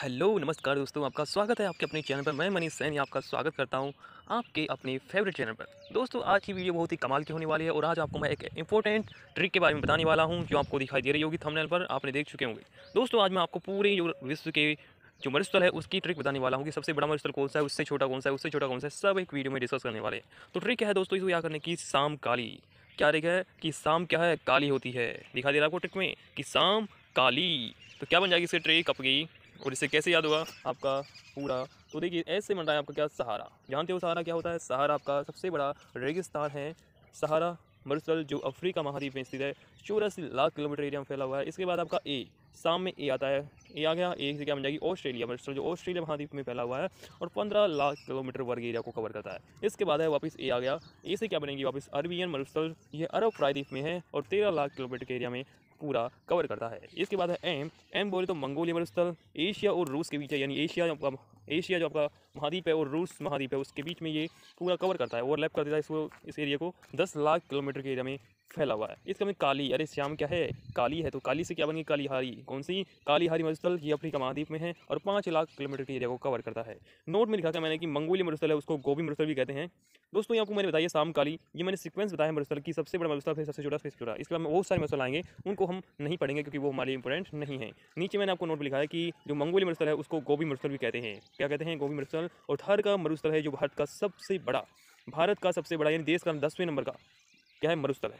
hello नमस्कार दोस्तों आपका स्वागत है आपके अपने चैनल पर मैं मनीष सैनी आपका स्वागत करता हूं आपके अपने फेवरेट चैनल पर दोस्तों आज की वीडियो बहुत ही कमाल की होने वाली है और आज आपको मैं एक इंपॉर्टेंट ट्रिक के बारे में बताने वाला हूं जो आपको दिखाई दे रही होगी थंबनेल पर आपने देख चुके होंगे दोस्तों आज मैं आपको पूरे जो विश्व के जो मरुस्थल है उसकी ट्रिक बताने वाला हूँ कि सबसे बड़ा मरुस्थल कौन सा है उससे छोटा कौन सा है उससे छोटा कौन सा है सब एक वीडियो में डिस्कस करने वाले हैं तो ट्रिक है दोस्तों इसको याद करने की शाम काली क्या ट्रिक है कि शाम क्या है काली होती है दिखा दे रहा आपको ट्रिक में कि शाम काली तो क्या बन जाएगी इसकी ट्रिक आपकी और इससे कैसे याद हुआ आपका पूरा तो देखिए ऐसे बन रहा है आपका क्या सहारा जानते हो सहारा क्या होता है सहारा आपका सबसे बड़ा रेगिस्तान है सहारा मरुस्थल जो अफ्रीका महाद्वीप में स्थित है चौरासी लाख किलोमीटर एरिया में फैला हुआ है इसके बाद आपका ए शाम में ए आता है ए आ गया ए से क्या बन जाएगी ऑस्ट्रेलिया मरुस्थल जो ऑस्ट्रेलिया महाद्वीप में फैला हुआ है और पंद्रह लाख किलोमीटर वर्ग एरिया को कवर करता है इसके बाद है वापस ए आ गया ए से क्या बनेगी वापस अरबियन मरुस्थल ये अरब प्रायद्वीप में है और तेरह लाख किलोमीटर के एरिया में पूरा कवर करता है इसके बाद है एम एम बोले तो मंगोलिया मरुस्थल एशिया और रूस के बीच है यानी एशिया जो एशिया जो आपका महाद्वीप है और रूस महाद्वीप है उसके बीच में ये पूरा कवर करता है ओवरलैप कर देता है इसको इस एरिया को दस लाख किलोमीटर के एरिया में फैला हुआ है इसका मतलब काली अरे श्याम क्या है काली है तो काली से क्या बन गई कालीहारी कौन सी कालीहारी मरुस्थल ये अफ्रीका महाद्वीप में है और पाँच लाख किलोमीटर की एरिया को कवर करता है नोट में लिखा था मैंने कि मंगोली मरुस्थल है उसको गोभी मरुस्थल भी कहते हैं दोस्तों ये आपको मैंने बताया शाम काली ये मैंने सिक्वेंस बताया मरुस्थल की सबसे बड़ा मरुस्थल है सबसे छोटा सबसे छोटा इसके बाद में बहुत सारे मरुस्थल आएंगे उनको हम नहीं पढ़ेंगे क्योंकि वो हमारे इंपॉर्टेंट नहीं है नीचे मैंने आपको नोट लिखा है कि जो मंगोली मरुस्थल है उसको गोभी मरुस्थल भी कहते हैं क्या कहते हैं गोभी मरुस्थल और थर का मरुस्थल है जो भारत का सबसे बड़ा भारत का सबसे बड़ा यानी देश का दसवें नंबर का क्या है मरुस्थल है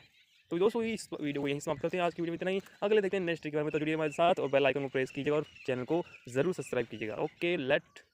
तो दोस्तों इस वीडियो को यहीं समाप्त करते हैं आज की वीडियो में इतना ही अगले देखते हैं नेक्स्ट के बारे में तो जुड़िए हमारे साथ और बेल आइकन को प्रेस कीजिएगा और चैनल को जरूर सब्सक्राइब कीजिएगा ओके लेट